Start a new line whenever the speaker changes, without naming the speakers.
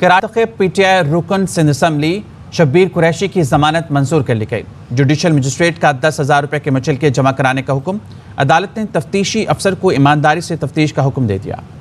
करात के पीटीआई रुकन सिंध असम्बली शब्बीर कुरैशी की जमानत मंजूर कर ली गई जुडिशल मजिस्ट्रेट का दस हज़ार रुपये के मचल के जमा कराने का हुक्म अदालत ने तफ्तीशी अफसर को ईमानदारी से तफ्तीश का हुक्म दे दिया